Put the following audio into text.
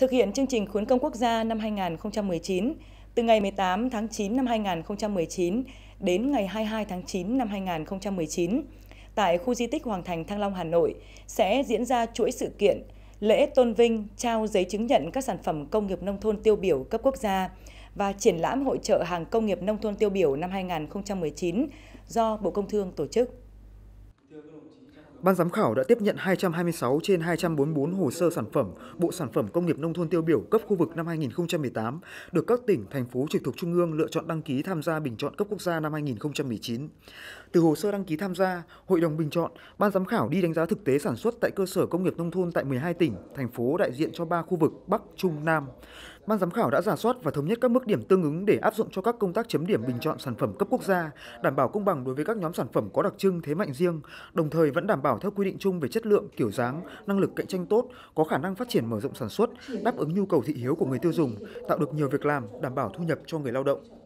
Thực hiện chương trình khuyến công quốc gia năm 2019, từ ngày 18 tháng 9 năm 2019 đến ngày 22 tháng 9 năm 2019, tại khu di tích Hoàng Thành Thăng Long Hà Nội sẽ diễn ra chuỗi sự kiện lễ tôn vinh trao giấy chứng nhận các sản phẩm công nghiệp nông thôn tiêu biểu cấp quốc gia và triển lãm hội trợ hàng công nghiệp nông thôn tiêu biểu năm 2019 do Bộ Công Thương tổ chức. Ban giám khảo đã tiếp nhận 226 trên 244 hồ sơ sản phẩm, bộ sản phẩm công nghiệp nông thôn tiêu biểu cấp khu vực năm 2018 được các tỉnh, thành phố trực thuộc Trung ương lựa chọn đăng ký tham gia bình chọn cấp quốc gia năm 2019. Từ hồ sơ đăng ký tham gia, Hội đồng bình chọn, Ban giám khảo đi đánh giá thực tế sản xuất tại cơ sở công nghiệp nông thôn tại 12 tỉnh, thành phố đại diện cho 3 khu vực Bắc, Trung, Nam. Ban giám khảo đã giả soát và thống nhất các mức điểm tương ứng để áp dụng cho các công tác chấm điểm bình chọn sản phẩm cấp quốc gia, đảm bảo công bằng đối với các nhóm sản phẩm có đặc trưng thế mạnh riêng, đồng thời vẫn đảm bảo theo quy định chung về chất lượng, kiểu dáng, năng lực cạnh tranh tốt, có khả năng phát triển mở rộng sản xuất, đáp ứng nhu cầu thị hiếu của người tiêu dùng, tạo được nhiều việc làm, đảm bảo thu nhập cho người lao động.